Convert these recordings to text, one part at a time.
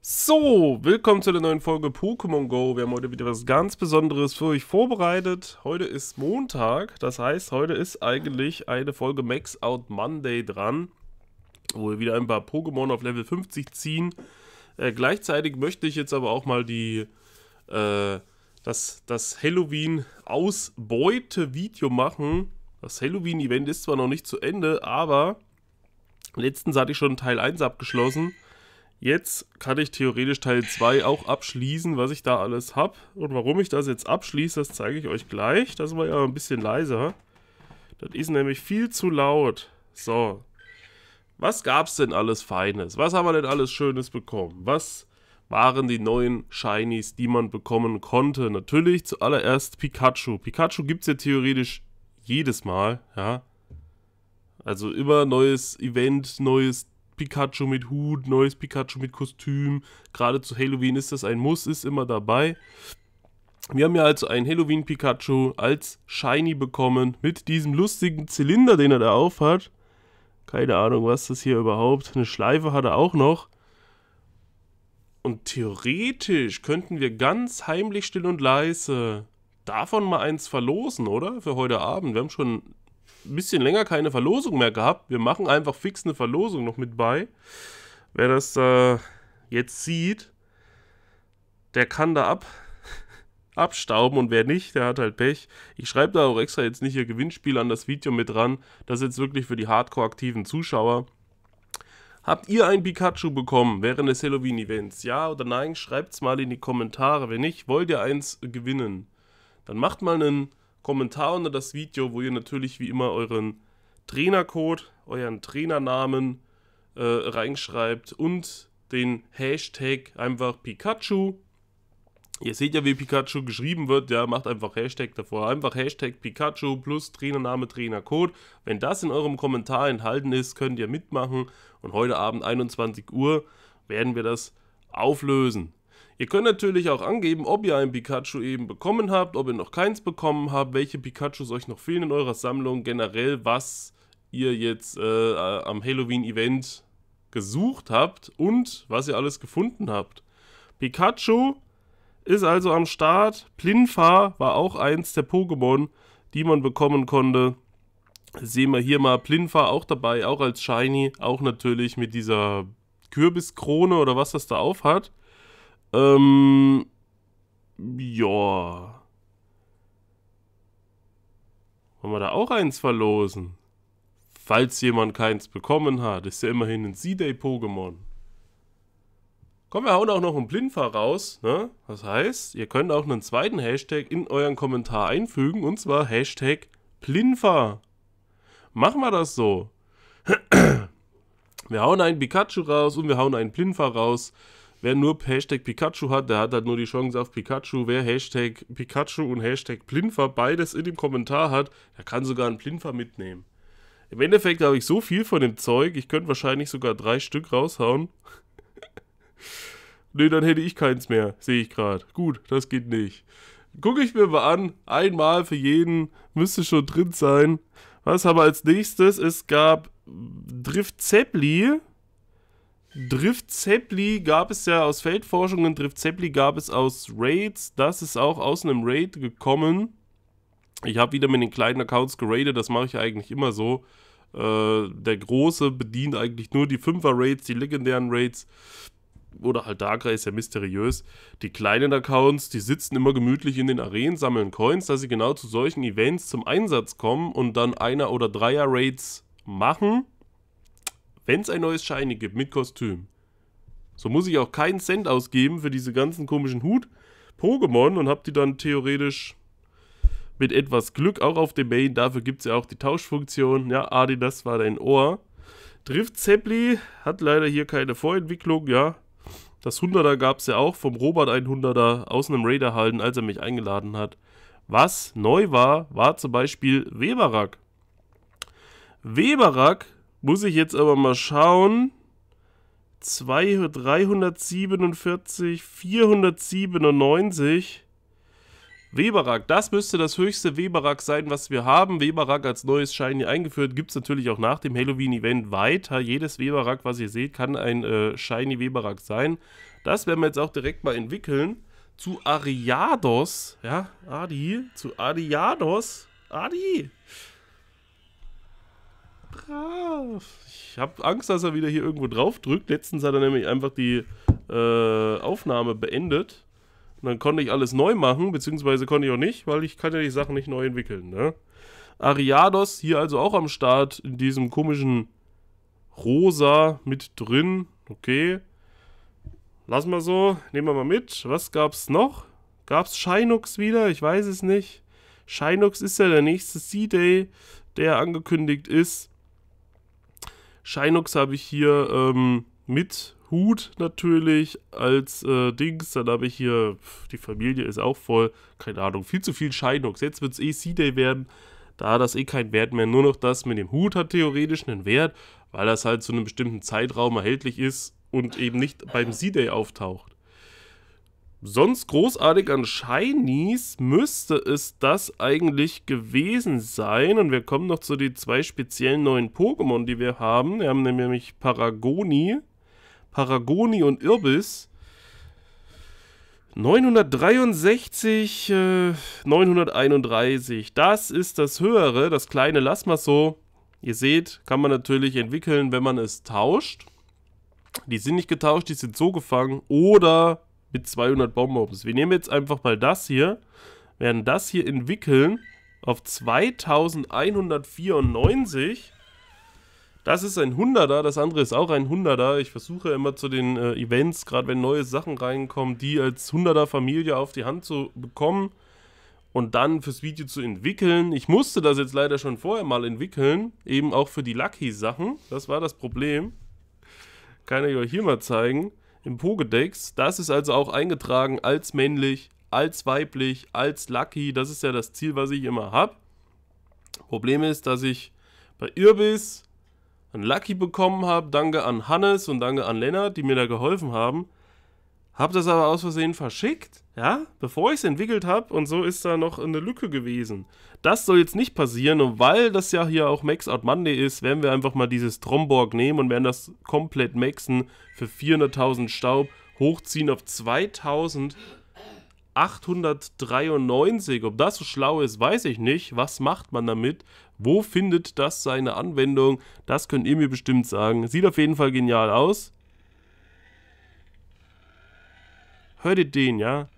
So, willkommen zu der neuen Folge Pokémon Go. Wir haben heute wieder was ganz Besonderes für euch vorbereitet. Heute ist Montag, das heißt, heute ist eigentlich eine Folge Max Out Monday dran, wo wir wieder ein paar Pokémon auf Level 50 ziehen. Äh, gleichzeitig möchte ich jetzt aber auch mal die, äh, das, das Halloween-Ausbeute-Video machen. Das Halloween-Event ist zwar noch nicht zu Ende, aber letztens hatte ich schon Teil 1 abgeschlossen. Jetzt kann ich theoretisch Teil 2 auch abschließen, was ich da alles habe. Und warum ich das jetzt abschließe, das zeige ich euch gleich. Das war ja ein bisschen leiser. Das ist nämlich viel zu laut. So. Was gab's denn alles Feines? Was haben wir denn alles Schönes bekommen? Was waren die neuen Shinies, die man bekommen konnte? Natürlich zuallererst Pikachu. Pikachu gibt's ja theoretisch jedes Mal, ja. Also immer neues Event, neues Ding. Pikachu mit Hut, neues Pikachu mit Kostüm. Gerade zu Halloween ist das ein Muss, ist immer dabei. Wir haben ja also einen Halloween Pikachu als Shiny bekommen mit diesem lustigen Zylinder, den er da auf hat. Keine Ahnung, was das hier überhaupt. Eine Schleife hat er auch noch. Und theoretisch könnten wir ganz heimlich still und leise davon mal eins verlosen, oder? Für heute Abend. Wir haben schon ein bisschen länger keine Verlosung mehr gehabt. Wir machen einfach fix eine Verlosung noch mit bei. Wer das äh, jetzt sieht, der kann da ab, abstauben und wer nicht, der hat halt Pech. Ich schreibe da auch extra jetzt nicht ihr Gewinnspiel an das Video mit dran. Das ist jetzt wirklich für die hardcore-aktiven Zuschauer. Habt ihr ein Pikachu bekommen während des Halloween-Events? Ja oder nein? Schreibt es mal in die Kommentare. Wenn nicht, wollt ihr eins gewinnen? Dann macht mal einen Kommentar unter das Video, wo ihr natürlich wie immer euren Trainercode, euren Trainernamen äh, reinschreibt und den Hashtag einfach Pikachu. Ihr seht ja, wie Pikachu geschrieben wird, ja, macht einfach Hashtag davor. Einfach Hashtag Pikachu plus Trainername, Trainercode. Wenn das in eurem Kommentar enthalten ist, könnt ihr mitmachen. Und heute Abend 21 Uhr werden wir das auflösen. Ihr könnt natürlich auch angeben, ob ihr ein Pikachu eben bekommen habt, ob ihr noch keins bekommen habt, welche Pikachus euch noch fehlen in eurer Sammlung, generell was ihr jetzt äh, am Halloween-Event gesucht habt und was ihr alles gefunden habt. Pikachu ist also am Start. Plinfa war auch eins der Pokémon, die man bekommen konnte. Sehen wir hier mal Plinfa auch dabei, auch als Shiny, auch natürlich mit dieser Kürbiskrone oder was das da auf hat. Ähm. Ja. Wollen wir da auch eins verlosen? Falls jemand keins bekommen hat, ist ja immerhin ein Z-Day-Pokémon. Komm, wir hauen auch noch einen Blindfahr raus. Ne? Das heißt, ihr könnt auch einen zweiten Hashtag in euren Kommentar einfügen und zwar Hashtag Plinfa. Machen wir das so. Wir hauen einen Pikachu raus und wir hauen einen Plinfa raus wer nur Hashtag Pikachu hat, der hat halt nur die Chance auf Pikachu. Wer Hashtag Pikachu und Hashtag Plinfer beides in dem Kommentar hat, der kann sogar einen Plinfer mitnehmen. Im Endeffekt habe ich so viel von dem Zeug, ich könnte wahrscheinlich sogar drei Stück raushauen. nee, dann hätte ich keins mehr, sehe ich gerade. Gut, das geht nicht. Gucke ich mir mal an, einmal für jeden, müsste schon drin sein. Was haben wir als nächstes? Es gab Drift Zeppeli, Drift Zeppeli gab es ja aus Feldforschungen, Drift Zeppeli gab es aus Raids. Das ist auch aus einem Raid gekommen. Ich habe wieder mit den kleinen Accounts geradet, das mache ich ja eigentlich immer so. Äh, der große bedient eigentlich nur die 5er Raids, die legendären Raids. Oder halt Dagra ist ja mysteriös. Die kleinen Accounts, die sitzen immer gemütlich in den Arenen, sammeln Coins, dass sie genau zu solchen Events zum Einsatz kommen und dann einer oder dreier Raids machen wenn es ein neues Shiny gibt mit Kostüm, so muss ich auch keinen Cent ausgeben für diese ganzen komischen Hut-Pokémon und habe die dann theoretisch mit etwas Glück auch auf dem Main. Dafür gibt es ja auch die Tauschfunktion. Ja, Adi, das war dein Ohr. Trifft Zeppli, hat leider hier keine Vorentwicklung, ja. Das 100er gab es ja auch vom Robert 100er aus einem Raider halten, als er mich eingeladen hat. Was neu war, war zum Beispiel Weberak. Weberak muss ich jetzt aber mal schauen. 347, 497. Weberack, das müsste das höchste Weberack sein, was wir haben. Weberack als neues Shiny eingeführt. Gibt es natürlich auch nach dem Halloween-Event weiter. Jedes Weberack, was ihr seht, kann ein äh, Shiny Weberack sein. Das werden wir jetzt auch direkt mal entwickeln. Zu Ariados, ja, Adi, zu Ariados, Adi, ich habe Angst, dass er wieder hier irgendwo drauf drückt. Letztens hat er nämlich einfach die äh, Aufnahme beendet. Und dann konnte ich alles neu machen, beziehungsweise konnte ich auch nicht, weil ich kann ja die Sachen nicht neu entwickeln. Ne? Ariados hier also auch am Start in diesem komischen Rosa mit drin. Okay. Lassen wir so. Nehmen wir mal mit. Was gab's noch? Gab's Shinux wieder? Ich weiß es nicht. Shinux ist ja der nächste C-Day, der angekündigt ist. Shinox habe ich hier ähm, mit Hut natürlich als äh, Dings. Dann habe ich hier, pf, die Familie ist auch voll, keine Ahnung, viel zu viel Shinox. Jetzt wird es eh C-Day werden. Da hat das eh keinen Wert mehr. Nur noch das mit dem Hut hat theoretisch einen Wert, weil das halt zu einem bestimmten Zeitraum erhältlich ist und eben nicht beim C-Day auftaucht sonst großartig an Shinies müsste es das eigentlich gewesen sein. Und wir kommen noch zu den zwei speziellen neuen Pokémon, die wir haben. Wir haben nämlich Paragoni, Paragoni und Irbis. 963, äh, 931. Das ist das höhere, das kleine lass mal so. Ihr seht, kann man natürlich entwickeln, wenn man es tauscht. Die sind nicht getauscht, die sind so gefangen. Oder mit 200 Bonbons. Wir nehmen jetzt einfach mal das hier, werden das hier entwickeln auf 2194. Das ist ein 100er, das andere ist auch ein 100er. Ich versuche immer zu den äh, Events, gerade wenn neue Sachen reinkommen, die als 100er Familie auf die Hand zu bekommen und dann fürs Video zu entwickeln. Ich musste das jetzt leider schon vorher mal entwickeln, eben auch für die Lucky Sachen. Das war das Problem. Kann ich euch hier mal zeigen im Pokédex. Das ist also auch eingetragen als männlich, als weiblich, als Lucky. Das ist ja das Ziel, was ich immer habe. Problem ist, dass ich bei Irbis ein Lucky bekommen habe. Danke an Hannes und danke an Lennart, die mir da geholfen haben. Hab das aber aus Versehen verschickt, ja, bevor ich es entwickelt habe und so ist da noch eine Lücke gewesen. Das soll jetzt nicht passieren und weil das ja hier auch Max Out Monday ist, werden wir einfach mal dieses Tromborg nehmen und werden das komplett maxen für 400.000 Staub hochziehen auf 2893. Ob das so schlau ist, weiß ich nicht. Was macht man damit? Wo findet das seine Anwendung? Das könnt ihr mir bestimmt sagen. Sieht auf jeden Fall genial aus. Hör dir den, ja?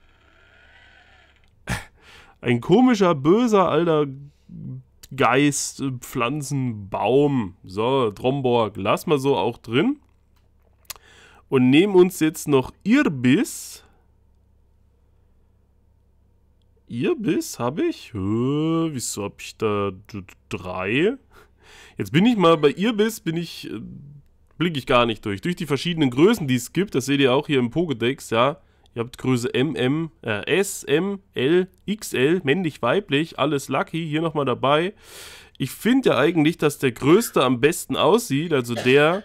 Ein komischer, böser, alter Geist, äh, Pflanzenbaum. So, Tromborg, lass mal so auch drin. Und nehmen uns jetzt noch Irbis. Irbis habe ich? Hö, wieso habe ich da drei? Jetzt bin ich mal bei Irbis, bin ich, äh, blicke ich gar nicht durch. Durch die verschiedenen Größen, die es gibt, das seht ihr auch hier im Pokédex, ja. Ihr habt Größe MM, äh, S, M, L, XL, männlich, weiblich, alles Lucky, hier nochmal dabei. Ich finde ja eigentlich, dass der Größte am besten aussieht, also der,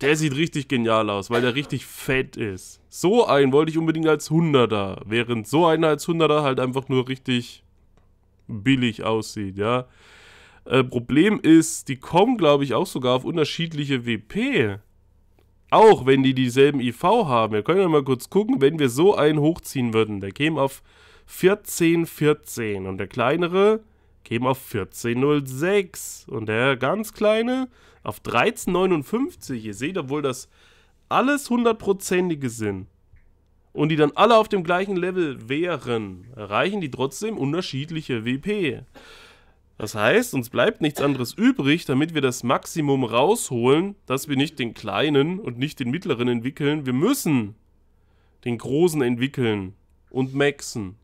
der sieht richtig genial aus, weil der richtig fett ist. So einen wollte ich unbedingt als Hunderter, während so einer als Hunderter halt einfach nur richtig billig aussieht, ja. Äh, Problem ist, die kommen, glaube ich, auch sogar auf unterschiedliche WP. Auch wenn die dieselben IV haben. Wir können ja mal kurz gucken, wenn wir so einen hochziehen würden. Der käme auf 14, 14. Und der kleinere käme auf 14,06. Und der ganz kleine auf 13,59. Ihr seht, obwohl das alles hundertprozentige sind und die dann alle auf dem gleichen Level wären, erreichen die trotzdem unterschiedliche WP. Das heißt, uns bleibt nichts anderes übrig, damit wir das Maximum rausholen, dass wir nicht den kleinen und nicht den mittleren entwickeln. Wir müssen den großen entwickeln und maxen.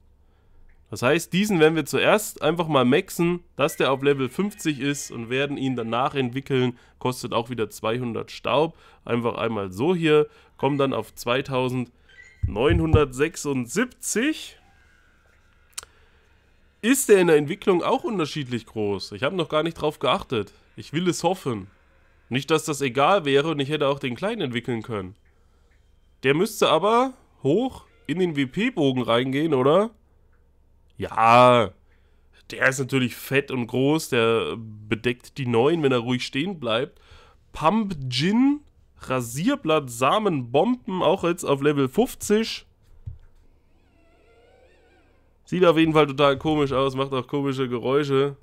Das heißt, diesen werden wir zuerst einfach mal maxen, dass der auf Level 50 ist und werden ihn danach entwickeln. Kostet auch wieder 200 Staub. Einfach einmal so hier. Kommen dann auf 2976 ist der in der Entwicklung auch unterschiedlich groß. Ich habe noch gar nicht drauf geachtet. Ich will es hoffen. Nicht, dass das egal wäre und ich hätte auch den kleinen entwickeln können. Der müsste aber hoch in den WP-Bogen reingehen, oder? Ja, der ist natürlich fett und groß, der bedeckt die neuen, wenn er ruhig stehen bleibt. Pump Gin, Rasierblatt, Samen, Bomben, auch jetzt auf Level 50. Sieht auf jeden Fall total komisch aus, macht auch komische Geräusche.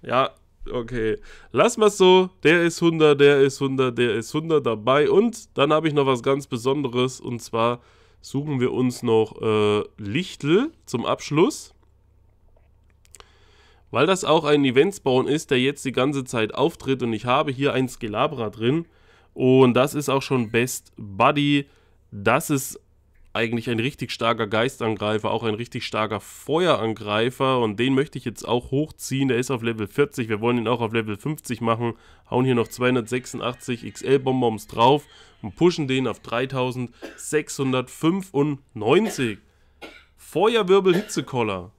Ja, okay. Lass mal so. Der ist 100, der ist 100, der ist 100 dabei. Und dann habe ich noch was ganz Besonderes. Und zwar suchen wir uns noch äh, Lichtel zum Abschluss. Weil das auch ein Eventsbauen ist, der jetzt die ganze Zeit auftritt. Und ich habe hier ein Skelabra drin. Und das ist auch schon Best Buddy. Das ist eigentlich ein richtig starker Geistangreifer, auch ein richtig starker Feuerangreifer und den möchte ich jetzt auch hochziehen. Der ist auf Level 40, wir wollen ihn auch auf Level 50 machen, hauen hier noch 286 XL-Bonbons drauf und pushen den auf 3695. Feuerwirbel Hitzekoller.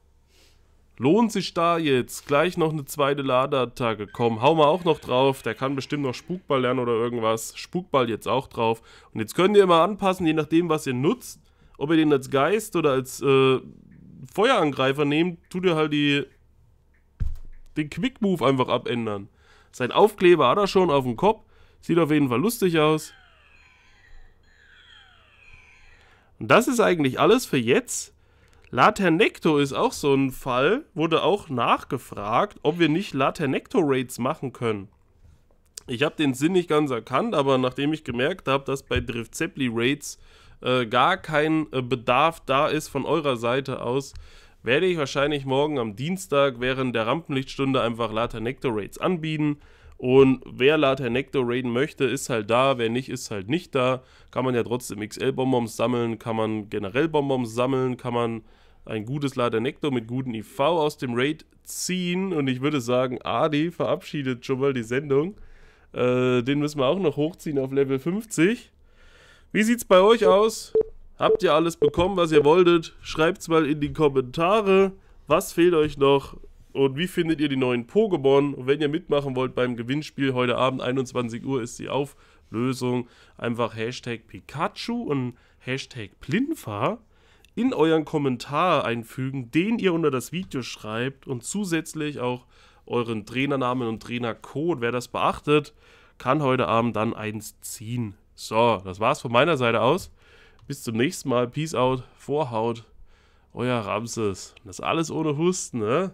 Lohnt sich da jetzt? Gleich noch eine zweite Ladeattacke. Komm, hau mal auch noch drauf. Der kann bestimmt noch Spukball lernen oder irgendwas. Spukball jetzt auch drauf. Und jetzt könnt ihr immer anpassen, je nachdem, was ihr nutzt. Ob ihr den als Geist oder als äh, Feuerangreifer nehmt, tut ihr halt die, den Quick-Move einfach abändern. Sein Aufkleber hat er schon auf dem Kopf. Sieht auf jeden Fall lustig aus. Und das ist eigentlich alles für jetzt. Laternecto ist auch so ein Fall, wurde auch nachgefragt, ob wir nicht Laternecto-Raids machen können. Ich habe den Sinn nicht ganz erkannt, aber nachdem ich gemerkt habe, dass bei Drift zeppli Raids äh, gar kein äh, Bedarf da ist von eurer Seite aus, werde ich wahrscheinlich morgen am Dienstag während der Rampenlichtstunde einfach Later Nectar Raids anbieten. Und wer Later Nectar raiden möchte, ist halt da, wer nicht, ist halt nicht da. Kann man ja trotzdem XL-Bonbons sammeln, kann man generell Bonbons sammeln, kann man ein gutes Later Nectar mit gutem IV aus dem Raid ziehen. Und ich würde sagen, Adi verabschiedet schon mal die Sendung. Äh, den müssen wir auch noch hochziehen auf Level 50. Wie sieht's bei euch aus? Habt ihr alles bekommen, was ihr wolltet? Schreibt's mal in die Kommentare. Was fehlt euch noch? Und wie findet ihr die neuen Pokémon? Und wenn ihr mitmachen wollt beim Gewinnspiel, heute Abend 21 Uhr ist die Auflösung. Einfach Hashtag Pikachu und Hashtag Plinfa in euren Kommentar einfügen, den ihr unter das Video schreibt und zusätzlich auch euren Trainernamen und Trainercode. Wer das beachtet, kann heute Abend dann eins ziehen. So, das war's von meiner Seite aus. Bis zum nächsten Mal. Peace out. Vorhaut. Euer Ramses. Das alles ohne Husten, ne?